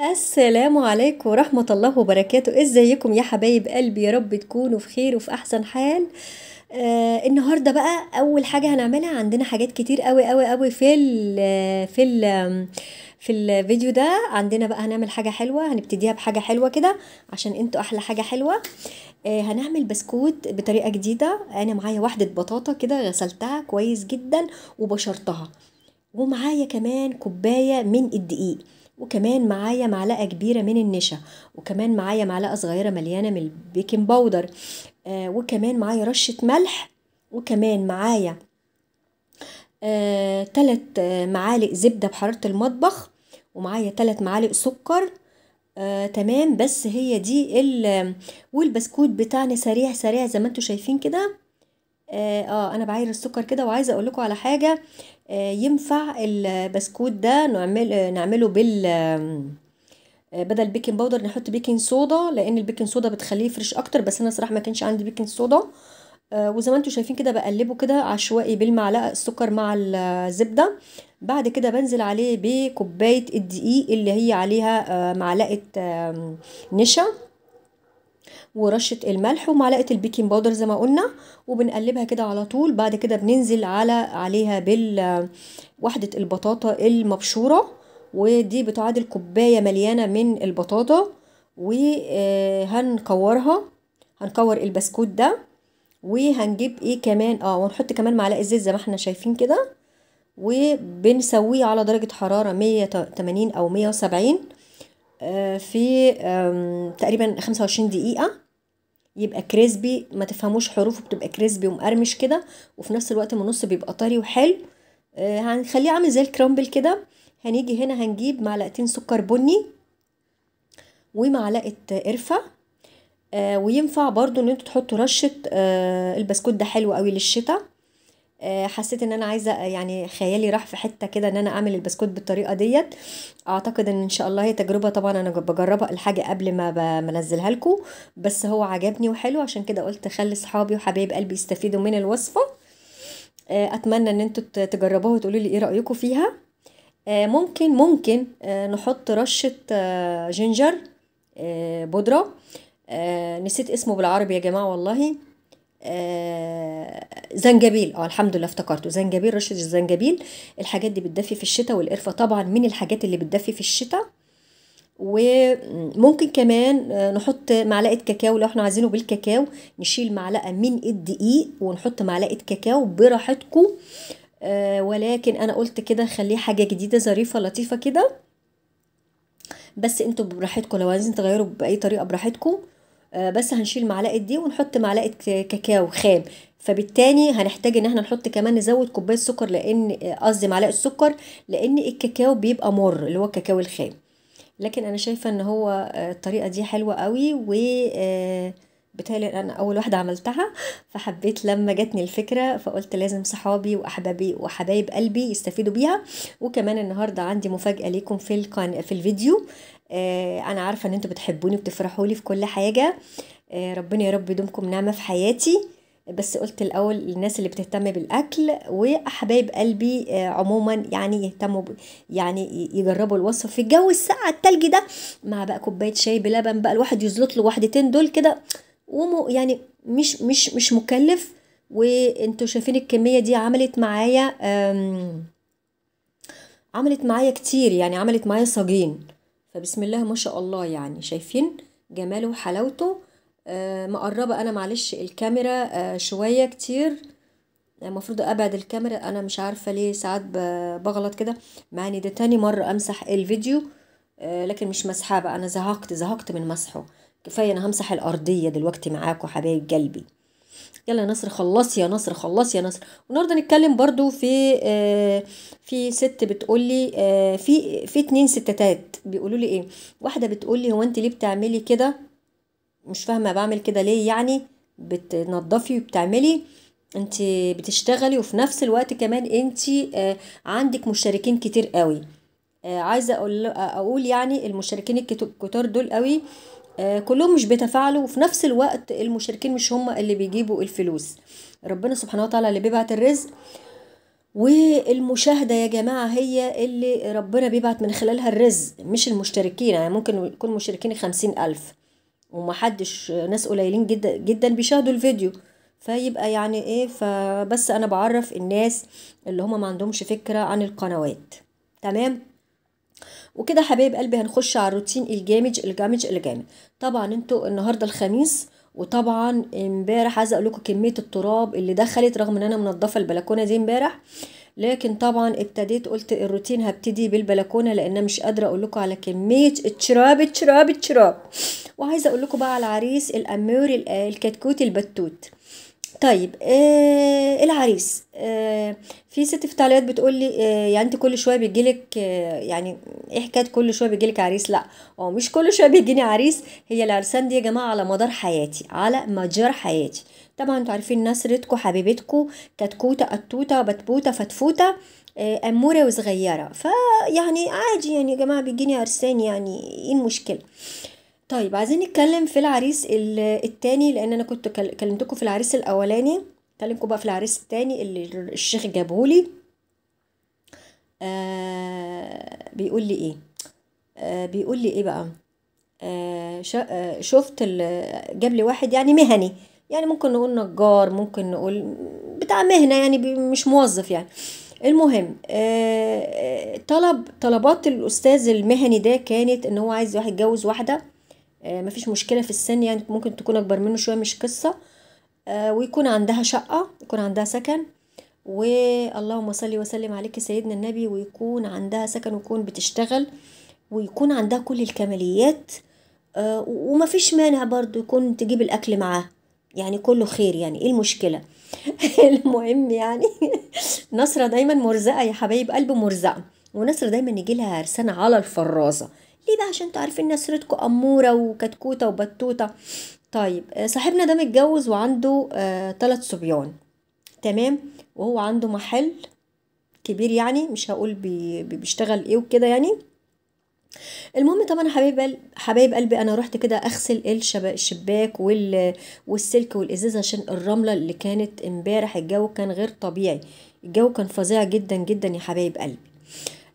السلام عليكم ورحمة الله وبركاته ازيكم يا حبايب قلبي يا رب تكونوا في خير وفي احسن حال آه النهارده بقى اول حاجه هنعملها عندنا حاجات كتير قوي قوي قوي في الـ في الـ في الفيديو ده عندنا بقى هنعمل حاجه حلوه هنبتديها بحاجه حلوه كده عشان انتوا احلى حاجه حلوه آه هنعمل بسكوت بطريقه جديده انا معايا واحده بطاطا كده غسلتها كويس جدا وبشرتها ومعايا كمان كوبايه من الدقيق وكمان معايا معلقه كبيره من النشا وكمان معايا معلقه صغيره مليانه من البيكنج باودر آه وكمان معايا رشه ملح وكمان معايا آه تلت آه معالق زبده بحراره المطبخ ومعايا تلت معالق سكر آه، تمام بس هي دي ال والبسكوت بتاعنا سريع سريع زي ما انتوا شايفين كده آه, اه انا بعاير السكر كده وعايزه اقول لكم على حاجه آه، ينفع البسكوت ده نعمل آه، نعمله بال آه، بدل بيكنج باودر نحط بيكنج صودا لان البيكنج صودا بتخليه فريش اكتر بس انا صراحه ما كانش عندي بيكنج صودا وزي ما انتم شايفين كده بقلبه كده عشوائي بالمعلقه السكر مع الزبده بعد كده بنزل عليه بكوبايه الدقيق اللي هي عليها معلقه نشا ورشه الملح ومعلقه البيكنج باودر زي ما قلنا وبنقلبها كده على طول بعد كده بننزل على عليها بال وحده البطاطا المبشوره ودي بتعادل كوبايه مليانه من البطاطا وهنكورها هنكور البسكوت ده وهنجيب ايه كمان اه ونحط كمان معلقه زيت زي ما احنا شايفين كده وبنسويه على درجه حراره 180 او 170 آه، في تقريبا 25 دقيقه يبقى كريسبي ما تفهموش حروفه بتبقى كريسبي ومقرمش كده وفي نفس الوقت من النص بيبقى طري وحلو آه هنخليه عامل زي الكرامبل كده هنيجي هنا هنجيب معلقتين سكر بني ومعلقه قرفه آه وينفع برضو ان انتوا تحطوا رشه آه البسكوت ده حلو قوي للشتاء آه، حسيت ان انا عايزه يعني خيالي راح في حته كده ان انا اعمل البسكوت بالطريقه ديت اعتقد ان ان شاء الله هي تجربه طبعا انا بجربها الحاجه قبل ما بنزلها لكم بس هو عجبني وحلو عشان كده قلت خلي صحابي وحبايب قلبي يستفيدوا من الوصفه آه، اتمنى ان انتوا تجربوها وتقولوا لي ايه رايكم فيها آه، ممكن ممكن نحط رشه جينجر بودره نسيت اسمه بالعربي يا جماعه والله آه، زنجبيل اه الحمد لله افتكرته زنجبيل رشه الزنجبيل الحاجات دي بتدفي في الشتاء والقرفه طبعا من الحاجات اللي بتدفي في الشتاء وممكن كمان آه، نحط معلقه كاكاو لو احنا عايزينه بالكاكاو نشيل معلقه من الدقيق ونحط معلقه كاكاو براحتكم آه، ولكن انا قلت كده خليه حاجه جديده ظريفه لطيفه كده بس انتوا براحتكم لو عايزين تغيروا باي طريقه براحتكم آه، بس هنشيل معلقه دي ونحط معلقه كاكاو خام فبالتالي هنحتاج ان احنا نحط كمان نزود كوبايه سكر لان آه، قصدي معلقه سكر لان الكاكاو بيبقى مر اللي هو الكاكاو الخام لكن انا شايفه ان هو آه، الطريقه دي حلوه قوي و بتهيألي أنا أول واحدة عملتها فحبيت لما جاتني الفكرة فقلت لازم صحابي وأحبابي وحبايب قلبي يستفيدوا بيها وكمان النهاردة عندي مفاجأة ليكم في في الفيديو آه، انا عارفه ان انتوا بتحبوني وبتفرحوا لي في كل حاجه آه، ربنا يا رب يدومكم نعمه في حياتي بس قلت الاول للناس اللي بتهتم بالاكل واحبايب قلبي آه، عموما يعني يهتموا يعني يجربوا الوصفه في الجو الساقع التلج ده مع بقى كوبايه شاي بلبن بقى الواحد يزلط له واحدتين دول كده ومو يعني مش مش مش مكلف وانتوا شايفين الكميه دي عملت معايا عملت معايا كتير يعني عملت معايا صاجين فبسم الله ما شاء الله يعني شايفين جماله وحلاوته آه مقربة أنا معلش الكاميرا آه شوية كتير المفروض يعني أبعد الكاميرا أنا مش عارفة ليه ساعات بغلط كده معني ده تاني مرة أمسح الفيديو آه لكن مش مسحابة أنا زهقت زهقت من مسحه كفاية أنا همسح الأرضية دلوقتي معاكم حبايب قلبي يلا يا نصر خلصي يا نصر خلصي يا نصر النهارده هنتكلم برضو في آه في ست بتقول لي آه في في اتنين ستات بيقولوا لي ايه واحده بتقول لي هو انت ليه بتعملي كده مش فاهمه بعمل كده ليه يعني بتنضفي وبتعملي انت بتشتغلي وفي نفس الوقت كمان انت آه عندك مشتركين كتير قوي آه عايزه اقول اقول يعني المشتركين الكتار دول قوي آه، كلهم مش بيتفاعلوا وفي نفس الوقت المشاركين مش هم اللي بيجيبوا الفلوس ربنا سبحانه وتعالى اللي بيبعت الرزق والمشاهدة يا جماعة هي اللي ربنا بيبعت من خلالها الرزق مش المشتركين يعني ممكن يكون مشتركين خمسين ألف ومحدش ناس قليلين جدا جدا بيشاهدوا الفيديو فيبقى يعني ايه فبس انا بعرف الناس اللي هما ما عندهمش فكرة عن القنوات تمام وكده حبايب قلبي هنخش على الروتين الجامد الجامج الجامج طبعا انتوا النهارده الخميس وطبعا امبارح عايزه اقول لكم كميه التراب اللي دخلت رغم ان انا منضفه البلكونه دي امبارح لكن طبعا ابتديت قلت الروتين هبتدي بالبلكونه لان مش قادره اقول لكم على كميه التراب التراب التراب وعايزه اقول لكم بقى على العريس الامور الكتكوت البتوت طيب آه العريس آه في ست في تعليقات بتقول لي آه يعني انت كل شويه بيجيلك آه يعني ايه حكايه كل شويه بيجيلك عريس لا هو مش كل شويه بيجيني عريس هي العرسان دي يا جماعه على مدار حياتي على مجار حياتي طبعا انتوا عارفين نسرتكو حبيبتكو كتكوته قطوته بتبوته فتفوته آه اموره وصغيره فيعني عادي يعني يا جماعه بيجيني عرسان يعني ايه المشكله طيب عايزين نتكلم في العريس التاني لان انا كنت كلمتكم في العريس الاولاني كلمكم بقى في العريس التاني اللي الشيخ جابهولي آه بيقول لي ايه آه بيقول لي ايه بقى آه, آه، شفت جاب لي واحد يعني مهني يعني ممكن نقول نجار ممكن نقول بتاع مهنه يعني مش موظف يعني المهم آه،, آه طلب طلبات الاستاذ المهني ده كانت ان هو عايز واحد يتجوز واحده آه، مفيش مشكله في السن يعني ممكن تكون اكبر منه شويه مش قصه آه، ويكون عندها شقه يكون عندها سكن واللهم صل وسلم عليك سيدنا النبي ويكون عندها سكن ويكون بتشتغل ويكون عندها كل الكماليات آه، ومفيش مانع برضو يكون تجيب الاكل معاه يعني كله خير يعني ايه المشكله المهم يعني نصرة دايما مرزقة يا حبايب قلب مرزقة ونصرة دايما يجي لها عرسان على الفرازة ليه بقى عشان تعرفي ان سرتكم اموره وكتكوته وبتوته طيب آه، صاحبنا ده متجوز وعنده ثلاث آه صبيان تمام وهو عنده محل كبير يعني مش هقول بي بيشتغل ايه وكده يعني المهم طبعا حبايب حبايب قلبي انا رحت كده اغسل الشباك وال... والسلك والازاز عشان الرمله اللي كانت امبارح الجو كان غير طبيعي الجو كان فظيع جدا جدا يا حبايب قلبي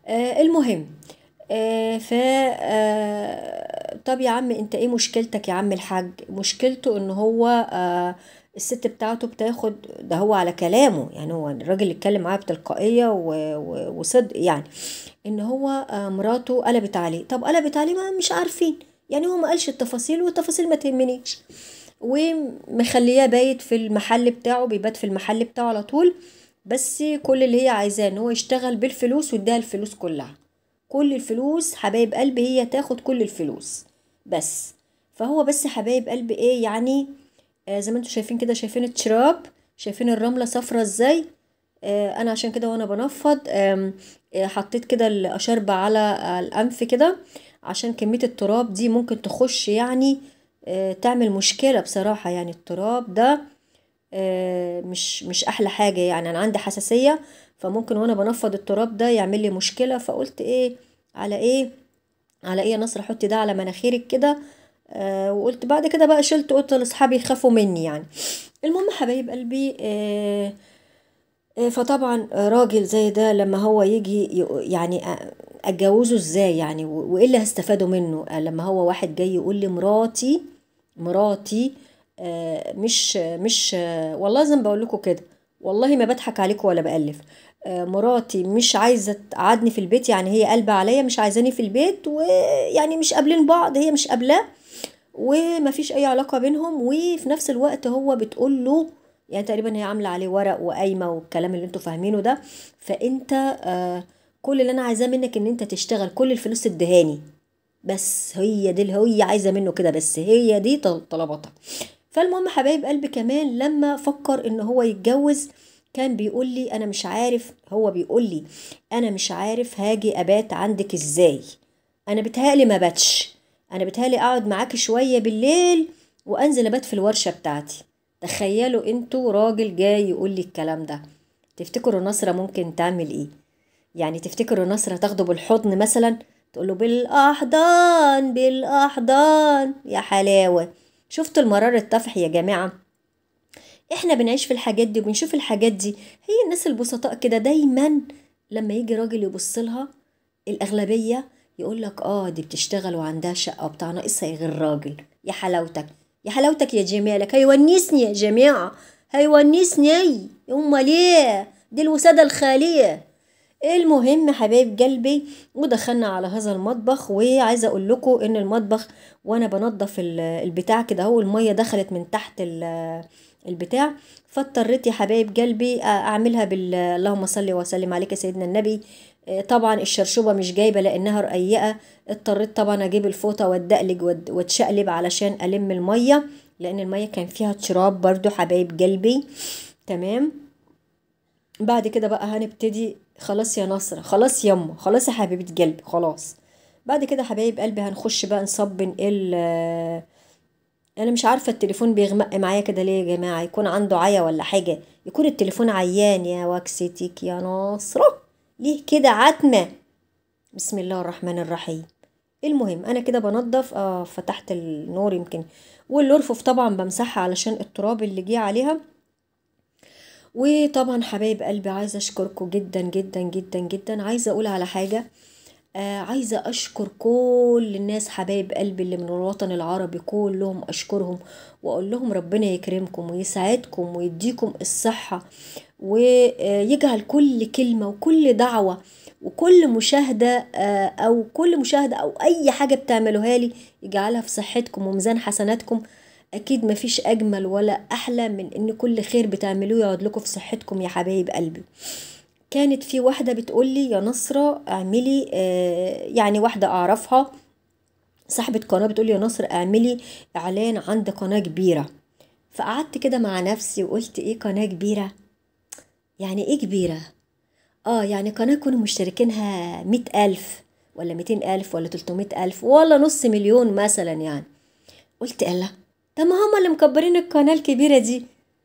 آه المهم آه آه، ف آه، طب يا عم انت ايه مشكلتك يا عم الحاج مشكلته ان هو آه، الست بتاعته بتاخد ده هو على كلامه يعني هو الراجل اللي اتكلم معاه بتلقائيه وصدق يعني ان هو مراته قلبت عليه طب قلبت عليه ما مش عارفين يعني هو ما قالش التفاصيل والتفاصيل ما تهمنيش ومخليه بايت في المحل بتاعه بيبات في المحل بتاعه على طول بس كل اللي هي عايزاه ان هو يشتغل بالفلوس ويديها الفلوس كلها كل الفلوس حبايب قلب هي تاخد كل الفلوس بس فهو بس حبايب قلب ايه يعني آه زي ما انتم شايفين كده شايفين التراب شايفين الرمله صفرة ازاي آه انا عشان كده وانا بنفض آه حطيت كده الاشربة على الانف كده عشان كميه التراب دي ممكن تخش يعني آه تعمل مشكله بصراحه يعني التراب ده آه مش مش احلى حاجه يعني انا عندي حساسيه فممكن وانا بنفض التراب ده يعمل لي مشكله فقلت ايه على ايه على ايه يا نصر حطي ده على مناخيرك كده آه وقلت بعد كده بقى شلت قلت لاصحابي يخافوا مني يعني المهم حبايب قلبي آه آه فطبعا راجل زي ده لما هو يجي يعني اتجوزه ازاي يعني وايه اللي هستفاده منه آه، لما هو واحد جاي يقول لي مراتي مراتي آه، مش مش آه، والله زي ما بقول لكم كده والله ما بضحك عليكم ولا بألف آه، مراتي مش عايزه تقعدني في البيت يعني هي قلبة عليا مش عايزاني في البيت ويعني مش قابلين بعض هي مش قابلاه ومفيش اي علاقه بينهم وفي نفس الوقت هو بتقول له يعني تقريبا هي عامله عليه ورق وقايمه والكلام اللي انتوا فاهمينه ده فانت آه كل اللي انا عايزاه منك ان انت تشتغل كل الفلوس الدهاني بس هي دي اللي هي عايزه منه كده بس هي دي طلباتها فالمهم حبايب قلبي كمان لما فكر ان هو يتجوز كان بيقول لي انا مش عارف هو بيقول لي انا مش عارف هاجي ابات عندك ازاي انا بتهالي ما باتش انا بتهالي اقعد معاكي شويه بالليل وانزل ابات في الورشه بتاعتي تخيلوا انتوا راجل جاي يقول لي الكلام ده تفتكروا نصرة ممكن تعمل ايه يعني تفتكروا نصرة تاخده بالحضن مثلا تقول له بالاحضان بالاحضان يا حلاوه شفتوا المرار الطفح يا جماعه احنا بنعيش في الحاجات دي وبنشوف الحاجات دي هي الناس البسطاء كده دايما لما يجي راجل يبص لها الاغلبيه يقول لك اه دي بتشتغل وعندها شقه وبتاع ناقصها إيه غير راجل يا حلاوتك يا حلاوتك يا جمالك هيونسني يا جماعه هيونسني امال ليه دي الوساده الخاليه المهم حبايب قلبي ودخلنا على هذا المطبخ وعايزه اقول لكم ان المطبخ وانا بنضف البتاع كده اهو الميه دخلت من تحت البتاع فاضطريت يا حبايب قلبي آه، اعملها بال اللهم صل وسلم عليك سيدنا النبي آه، طبعا الشرشوبه مش جايبه لانها رقيقه اضطريت طبعا اجيب الفوطه واتدقلج واتشقلب علشان الم الميه لان الميه كان فيها تراب برضو حبايب قلبي تمام بعد كده بقى هنبتدي خلاص يا نصرة خلاص امه خلاص يا حبيبة قلبي خلاص بعد كده حبايب قلبي هنخش بقى نصب نقل آه، انا مش عارفه التليفون بيغمق معايا كده ليه يا جماعه يكون عنده عيا ولا حاجه يكون التليفون عيان يا وكستك يا ناصره ليه كده عتمه بسم الله الرحمن الرحيم المهم انا كده بنضف اه فتحت النور يمكن والرفوف طبعا بمسحها علشان التراب اللي جه عليها وطبعا حبايب قلبي عايزه اشكركم جدا جدا جدا جدا عايزه اقول على حاجه آه عايزة أشكر كل الناس حبايب قلبي اللي من الوطن العربي كلهم أشكرهم وأقول لهم ربنا يكرمكم ويسعدكم ويديكم الصحة ويجعل كل كلمة وكل دعوة وكل مشاهدة آه، أو كل مشاهدة أو أي حاجة بتعملوها لي يجعلها في صحتكم وميزان حسناتكم أكيد مفيش أجمل ولا أحلى من إن كل خير بتعملوه يقعد لكم في صحتكم يا حبايب قلبي كانت في واحدة بتقولي يا نصرة اعملي آه، يعني واحدة اعرفها صاحبة قناة بتقولي يا نصر اعملي اعلان عند قناة كبيرة فقعدت كده مع نفسي وقلت ايه قناة كبيرة يعني ايه كبيرة اه يعني قناة كانوا مشتركينها مئة ألف ولا ميتين ألف ولا تلتمائة ألف ولا نص مليون مثلا يعني قلت إيه ألا طب ما هما اللي مكبرين القناة الكبيرة دي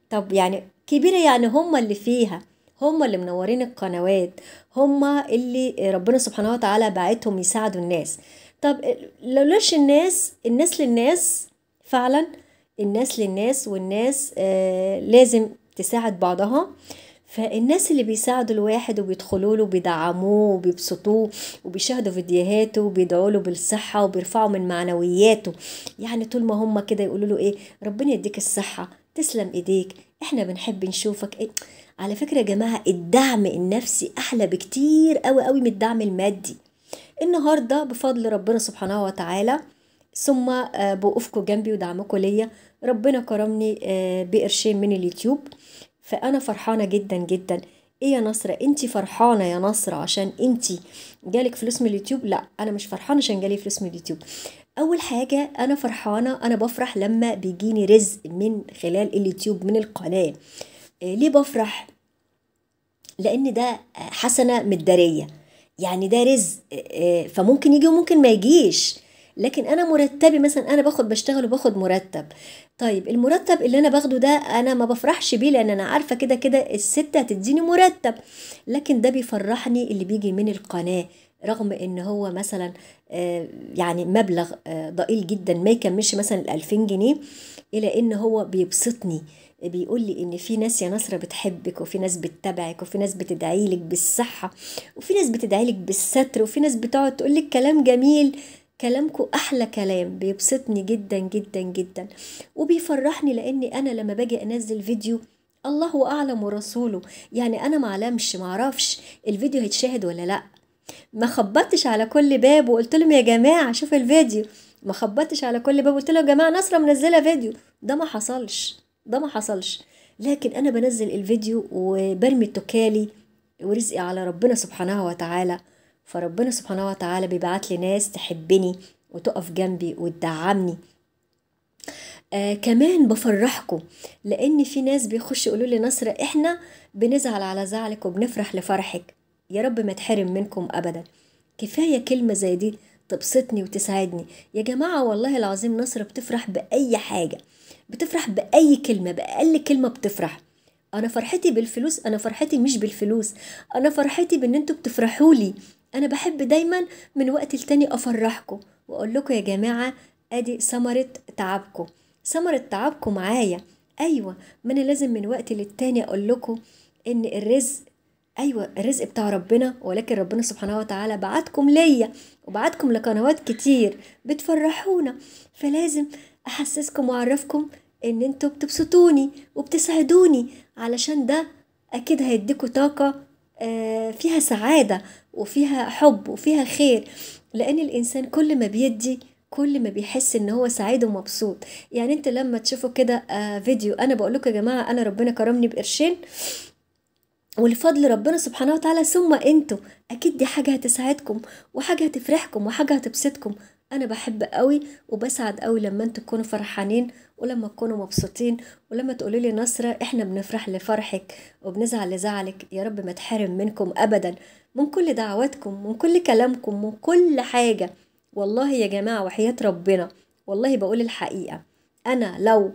طب يعني كبيرة يعني هما اللي فيها هم اللي منورين القنوات هم اللي ربنا سبحانه وتعالى بعتهم يساعدوا الناس طب لو ليش الناس الناس للناس فعلا الناس للناس والناس آه لازم تساعد بعضها فالناس اللي بيساعدوا الواحد وبيدخلوا له وبيدعموه وبيبسطوه وبيشاهدوا فيديوهاته وبيدعوا له بالصحة وبيرفعوا من معنوياته يعني طول ما هم كده يقولوا له ايه ربنا يديك الصحة تسلم ايديك احنا بنحب نشوفك ايه على فكرة يا جماعة الدعم النفسي أحلى بكتير قوي قوي من الدعم المادي النهاردة بفضل ربنا سبحانه وتعالى ثم آه، بوقفكم جنبي ودعمكم ليا ربنا كرمني آه، بقرشين من اليوتيوب فأنا فرحانة جدا جدا ايه يا نصرة انت فرحانة يا نصرة عشان انت جالك فلوس من اليوتيوب لا انا مش فرحانة عشان جالي فلوس من اليوتيوب اول حاجة انا فرحانة انا بفرح لما بيجيني رزق من خلال اليوتيوب من القناة آه، ليه بفرح لان ده آه، حسنه مداريه يعني ده رزق آه، فممكن يجي وممكن ما يجيش لكن انا مرتبي مثلا انا باخد بشتغل وباخد مرتب طيب المرتب اللي انا باخده ده انا ما بفرحش بيه لان انا عارفه كده كده الست هتديني مرتب لكن ده بيفرحني اللي بيجي من القناه رغم ان هو مثلا يعني مبلغ ضئيل جدا ما يكملش مثلا الألفين جنيه الى ان هو بيبسطني بيقول لي ان في ناس يا نصره بتحبك وفي ناس بتتابعك وفي ناس بتدعي لك بالصحه وفي ناس بتدعي لك بالستر وفي ناس بتقعد تقول لك كلام جميل كلامكو احلى كلام بيبسطني جدا جدا جدا وبيفرحني لاني انا لما باجي انزل فيديو الله اعلم ورسوله يعني انا معلمش معرفش الفيديو هيتشاهد ولا لا ما خبطتش على كل باب وقلت لهم يا جماعه شوفوا الفيديو ما خبطتش على كل باب وقلت لهم يا جماعه نصره منزله فيديو ده ما حصلش ده ما حصلش لكن انا بنزل الفيديو وبرمي التكالي ورزقي على ربنا سبحانه وتعالى فربنا سبحانه وتعالى بيبعت لي ناس تحبني وتقف جنبي وتدعمني آه كمان بفرحكم لان في ناس بيخش يقولوا لي نصر احنا بنزعل على زعلك وبنفرح لفرحك يا رب ما تحرم منكم ابدا كفايه كلمه زي دي تبسطني وتسعدني يا جماعه والله العظيم نصر بتفرح باي حاجه بتفرح بأي كلمة بأقل كلمة بتفرح أنا فرحتي بالفلوس أنا فرحتي مش بالفلوس أنا فرحتي بأن أنتوا بتفرحوا لي أنا بحب دايما من وقت لتاني أفرحكم وأقول لكم يا جماعة أدي ثمرة تعبكم ثمرة تعبكم معايا أيوة ما أنا لازم من وقت للتاني أقول لكم إن الرزق ايوه الرزق بتاع ربنا ولكن ربنا سبحانه وتعالى بعتكم ليا وبعتكم لقنوات كتير بتفرحونا فلازم احسسكم واعرفكم ان انتوا بتبسطوني وبتسعدوني علشان ده اكيد هيديكوا طاقه آه، فيها سعاده وفيها حب وفيها خير لان الانسان كل ما بيدي كل ما بيحس ان هو سعيد ومبسوط يعني انت لما تشوفوا كده آه، فيديو انا بقول لكم يا جماعه انا ربنا كرمني بقرشين ولفضل ربنا سبحانه وتعالى ثم انتوا اكيد دي حاجه هتسعدكم وحاجه هتفرحكم وحاجه هتبسطكم انا بحب قوي وبسعد قوي لما انتوا تكونوا فرحانين ولما تكونوا مبسوطين ولما تقولوا لي نصرة احنا بنفرح لفرحك وبنزعل لزعلك يا رب ما تحرم منكم ابدا من كل دعواتكم من كل كلامكم من كل حاجة والله يا جماعة وحياة ربنا والله بقول الحقيقة انا لو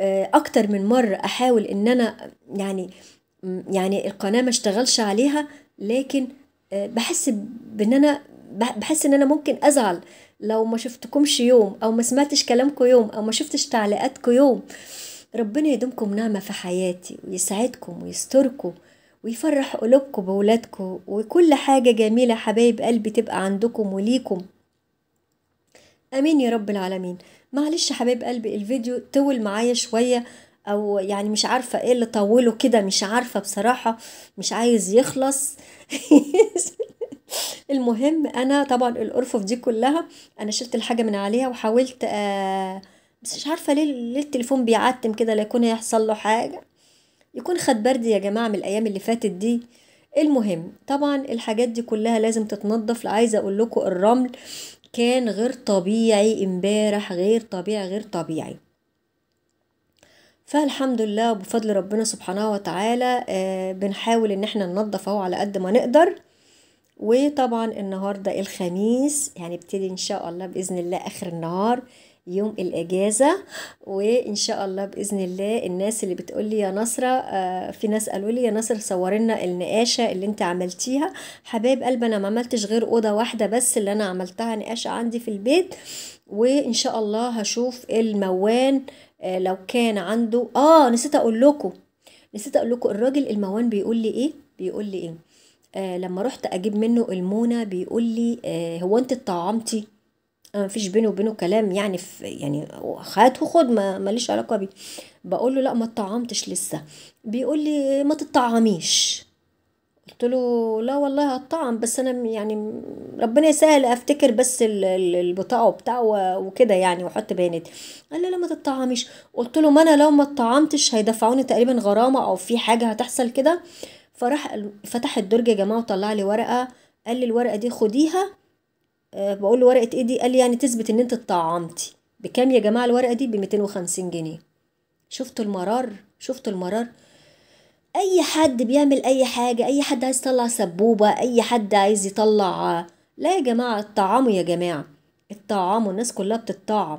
آه، اكتر من مرة احاول ان انا يعني يعني القناة ما اشتغلش عليها لكن آه، بحس بان انا بحس ان انا ممكن ازعل لو ما شفتكمش يوم او ما سمعتش كلامكم يوم او ما شفتش تعليقاتكم يوم ربنا يدومكم نعمة في حياتي ويسعدكم ويستركم ويفرح قلوبكم بولادكم وكل حاجة جميلة حبايب قلبي تبقى عندكم وليكم امين يا رب العالمين معلش حبايب قلبي الفيديو طول معايا شوية او يعني مش عارفة ايه اللي طوله كده مش عارفة بصراحة مش عايز يخلص المهم انا طبعا الارفف دي كلها انا شلت الحاجه من عليها وحاولت آه، بس مش عارفه ليه ليه التليفون بيعتم كده لا يكون هيحصل له حاجه يكون خد برد يا جماعه من الايام اللي فاتت دي المهم طبعا الحاجات دي كلها لازم تتنضف عايزه اقول لكم الرمل كان غير طبيعي امبارح غير طبيعي غير طبيعي فالحمد لله وبفضل ربنا سبحانه وتعالى آه، بنحاول ان احنا ننضف اهو على قد ما نقدر وطبعا النهاردة الخميس هنبتدي يعني ابتدي إن شاء الله بإذن الله آخر النهار يوم الإجازة وإن شاء الله بإذن الله الناس اللي بتقولي يا نصرة آه، في ناس قالوا لي يا نصر صورنا النقاشة اللي أنت عملتيها حبايب قلبي أنا ما عملتش غير أوضة واحدة بس اللي أنا عملتها نقاشة عندي في البيت وإن شاء الله هشوف الموان آه، لو كان عنده آه نسيت أقول لكم نسيت أقول لكم الراجل الموان بيقول لي إيه بيقول لي إيه آه لما رحت اجيب منه المونه بيقول لي آه هو انت اتطعمتي ما فيش بينه وبينه كلام يعني في يعني هات وخد ما ماليش علاقه بيه بقول له لا ما اتطعمتش لسه بيقول لي ما تطعميش قلت له لا والله هتطعم بس انا يعني ربنا يسهل افتكر بس البطاقه وبتاع وكده يعني واحط بيانات قال لي لا ما تطعميش قلت له ما انا لو ما اتطعمتش هيدفعوني تقريبا غرامه او في حاجه هتحصل كده فراح فتح الدرج يا جماعه وطلع لي ورقه قال لي الورقه دي خديها أه بقول له ورقه ايه دي قال لي يعني تثبت ان انت اتطعمتي بكام يا جماعه الورقه دي ب 250 جنيه شفتوا المرار شفتوا المرار اي حد بيعمل اي حاجه اي حد عايز يطلع سبوبه اي حد عايز يطلع لا يا جماعه اتطعموا يا جماعه اتطعموا الناس كلها بتتطعم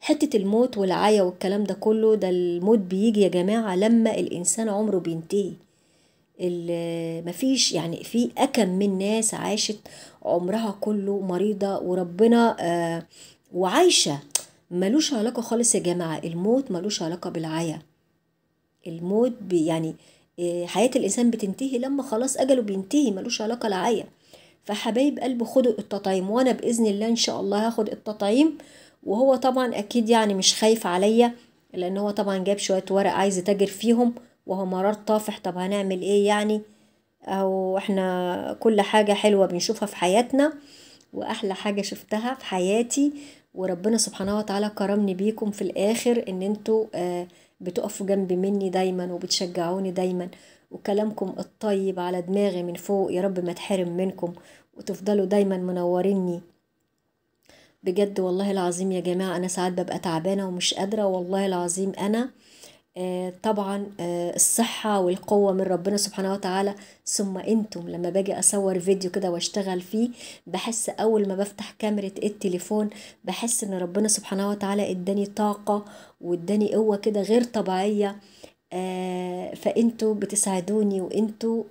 حتة الموت والعيا والكلام ده كله ده الموت بيجي يا جماعة لما الإنسان عمره بينتهي مفيش يعني في أكم من ناس عاشت عمرها كله مريضة وربنا آه، وعايشة ملوش علاقة خالص يا جماعة الموت ملوش علاقة بالعيا الموت يعني آه، حياة الإنسان بتنتهي لما خلاص أجله بينتهي ملوش علاقة لعيا فحبايب قلبه خدوا التطعيم وأنا بإذن الله إن شاء الله هاخد التطعيم وهو طبعا أكيد يعني مش خايف عليا لأن هو طبعا جاب شوية ورق عايز يتاجر فيهم وهو مرار طافح طب هنعمل ايه يعني او احنا كل حاجة حلوة بنشوفها في حياتنا واحلى حاجة شفتها في حياتي وربنا سبحانه وتعالى كرمني بيكم في الاخر ان انتوا آه، بتقفوا جنبي مني دايما وبتشجعوني دايما وكلامكم الطيب على دماغي من فوق يا رب ما تحرم منكم وتفضلوا دايما منوريني بجد والله العظيم يا جماعة أنا ساعات ببقى تعبانة ومش قادرة والله العظيم أنا آه، طبعا آه، الصحة والقوة من ربنا سبحانه وتعالى ثم انتم لما باجي اصور فيديو كده واشتغل فيه بحس اول ما بفتح كاميرا التليفون بحس ان ربنا سبحانه وتعالى اداني طاقة واداني قوة كده غير طبيعية آه، فانتوا بتساعدوني وانتوا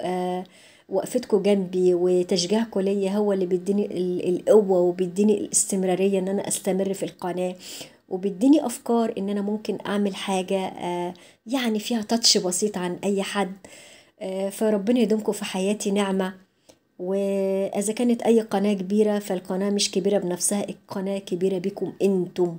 وقفتكم جنبي وتشجيعكم ليا هو اللي بيديني القوة وبيديني الاستمرارية ان انا استمر في القناة وبيديني افكار ان انا ممكن اعمل حاجه آه، يعني فيها تاتش بسيط عن اي حد آه، فربنا يدومكم في حياتي نعمه واذا كانت اي قناه كبيره فالقناه مش كبيره بنفسها القناه كبيره بكم انتم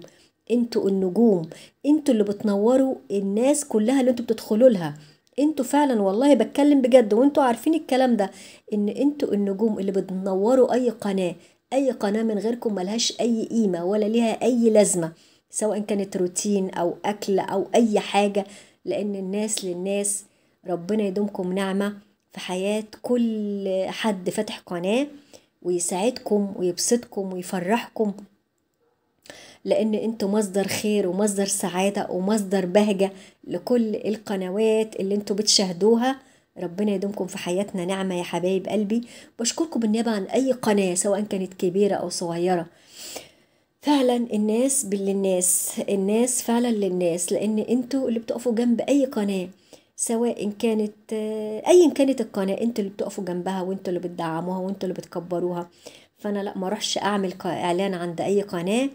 انتوا النجوم انتوا اللي بتنوروا الناس كلها اللي انتوا بتدخلوا لها انتوا فعلا والله بتكلم بجد وانتوا عارفين الكلام ده ان انتوا النجوم اللي بتنوروا اي قناه اي قناه من غيركم ملهاش اي قيمه ولا ليها اي لازمه سواء كانت روتين أو أكل أو أي حاجة لأن الناس للناس ربنا يدومكم نعمة في حياة كل حد فاتح قناة ويساعدكم ويبسطكم ويفرحكم لأن انتوا مصدر خير ومصدر سعادة ومصدر بهجة لكل القنوات اللي انتوا بتشاهدوها ربنا يدومكم في حياتنا نعمة يا حبايب قلبي بشكركم بالنيابة عن أي قناة سواء كانت كبيرة أو صغيرة فعلا الناس بالناس الناس فعلا للناس لان انتوا اللي بتقفوا جنب اي قناه سواء كانت آه، ايا كانت القناه انتوا اللي بتقفوا جنبها وانتوا اللي بتدعموها وانتوا اللي بتكبروها فانا لا ما اروحش اعمل اعلان عند اي قناه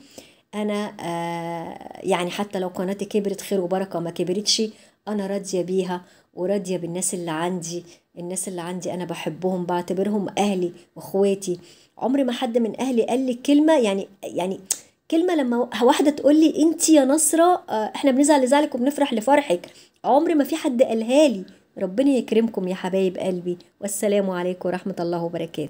انا آه يعني حتى لو قناتي كبرت خير وبركه ما كبرتش انا راضيه بيها وراضيه بالناس اللي عندي الناس اللي عندي انا بحبهم بعتبرهم اهلي واخواتي عمر ما حد من اهلي قال لي كلمه يعني يعني كلمه لما واحده تقول لي انت يا نصره آه، احنا بنزعل لزعلك وبنفرح لفرحك عمر ما في حد قالها لي ربنا يكرمكم يا حبايب قلبي والسلام عليكم ورحمه الله وبركاته